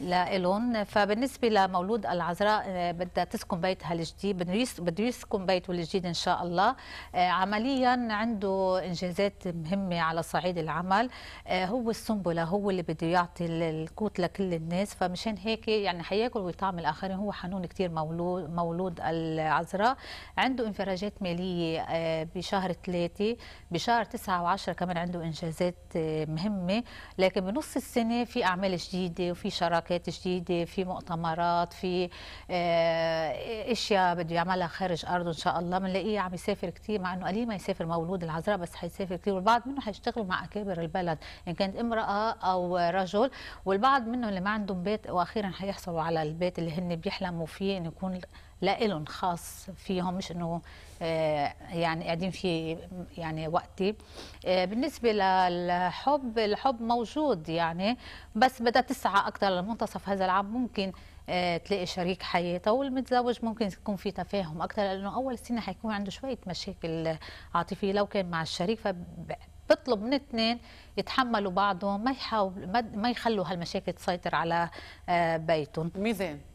لإلون فبالنسبة لمولود العذراء آه، بدها تسكن بيتها الجديد بده يسكن بيته الجديد إن شاء الله آه، عمليا عنده إنجازات مهمة على صعيد العمل آه، هو السنبلة هو اللي بده يعطي القوت لكل الناس فمشان هيك يعني حياكل ويطعم الآخرين هو حنون كتير مولود مولود العذراء عنده انفراجات مالية بشهر ثلاثة بشهر تسعة وعشرة كمان عنده إنجازات مهمة لكن بنص السنة في أعمال جديدة وفي شراكة حركات جديده في مؤتمرات في آه، اشياء بده يعملها خارج ارضه ان شاء الله بنلاقيه عم يسافر كثير مع انه قليل ما يسافر مولود العذراء بس حيسافر كثير والبعض منه حيشتغلوا مع اكابر البلد ان كانت امراه او رجل والبعض منهم اللي ما عندهم بيت واخيرا حيحصلوا على البيت اللي هن بيحلموا فيه انه يكون لإلهم خاص فيهم مش انه يعني قاعدين في يعني وقتي آه، بالنسبه للحب الحب موجود يعني بس بدها تسعى اكثر لمنتصف هذا العام ممكن آه، تلاقي شريك حياتها والمتزوج ممكن يكون في تفاهم اكثر لانه اول سنه حيكون عنده شويه مشاكل عاطفيه لو كان مع الشريك فبطلب من اثنين يتحملوا بعضهم ما يحاول ما يخلوا هالمشاكل تسيطر على آه، بيتهم ميزان